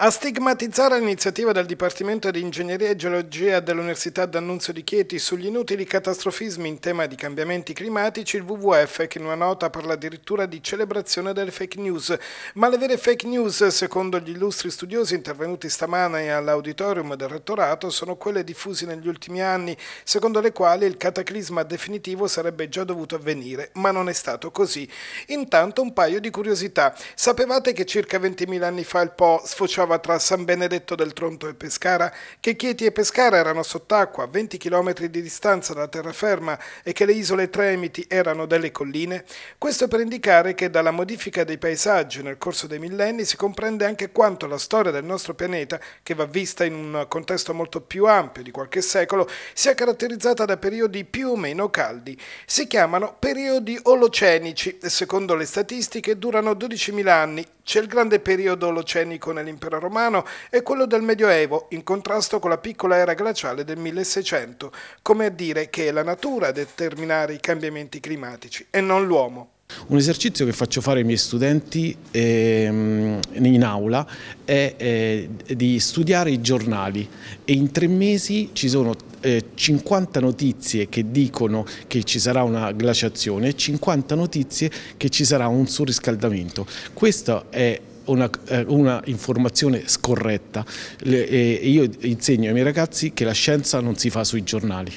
A stigmatizzare l'iniziativa del Dipartimento di Ingegneria e Geologia dell'Università D'Annunzio di Chieti sugli inutili catastrofismi in tema di cambiamenti climatici, il WWF che in una nota parla addirittura di celebrazione delle fake news. Ma le vere fake news, secondo gli illustri studiosi intervenuti stamane all'auditorium del rettorato, sono quelle diffuse negli ultimi anni, secondo le quali il cataclisma definitivo sarebbe già dovuto avvenire, ma non è stato così. Intanto un paio di curiosità. Sapevate che circa 20.000 anni fa il Po sfociava trova tra San Benedetto del Tronto e Pescara, che Chieti e Pescara erano sott'acqua a 20 km di distanza da terraferma e che le isole Tremiti erano delle colline, questo per indicare che dalla modifica dei paesaggi nel corso dei millenni si comprende anche quanto la storia del nostro pianeta, che va vista in un contesto molto più ampio di qualche secolo, sia caratterizzata da periodi più o meno caldi. Si chiamano periodi olocenici e secondo le statistiche durano 12.000 anni. C'è il grande periodo olocenico nell'impero dell'impero romano e quello del Medioevo, in contrasto con la piccola era glaciale del 1600, come a dire che è la natura a determinare i cambiamenti climatici e non l'uomo. Un esercizio che faccio fare ai miei studenti ehm, in aula è eh, di studiare i giornali e in tre mesi ci sono 50 eh, notizie che dicono che ci sarà una glaciazione e 50 notizie che ci sarà un surriscaldamento. Questo è una, eh, una informazione scorretta. Le, eh, io insegno ai miei ragazzi che la scienza non si fa sui giornali.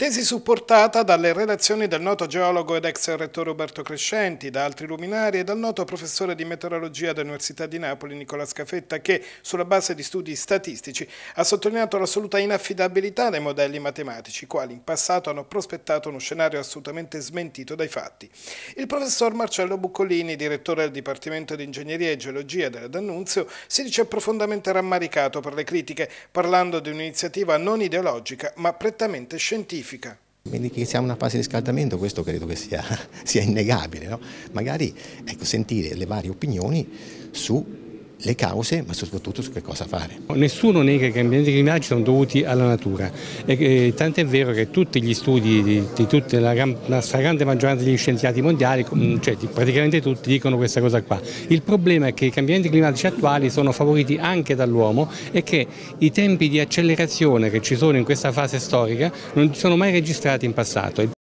Tesi supportata dalle relazioni del noto geologo ed ex rettore Roberto Crescenti, da altri luminari e dal noto professore di meteorologia dell'Università di Napoli Nicola Scafetta che, sulla base di studi statistici, ha sottolineato l'assoluta inaffidabilità dei modelli matematici, quali in passato hanno prospettato uno scenario assolutamente smentito dai fatti. Il professor Marcello Buccolini, direttore del Dipartimento di Ingegneria e Geologia della D'Annunzio, si dice profondamente rammaricato per le critiche, parlando di un'iniziativa non ideologica ma prettamente scientifica scientifica. Quindi che siamo in una fase di scaldamento, questo credo che sia, sia innegabile. No? Magari ecco, sentire le varie opinioni su le cause ma soprattutto su che cosa fare. Nessuno nega che i cambiamenti climatici sono dovuti alla natura tant'è vero che tutti gli studi di, di tutta la, la stragrande maggioranza degli scienziati mondiali, cioè di, praticamente tutti dicono questa cosa qua. Il problema è che i cambiamenti climatici attuali sono favoriti anche dall'uomo e che i tempi di accelerazione che ci sono in questa fase storica non si sono mai registrati in passato.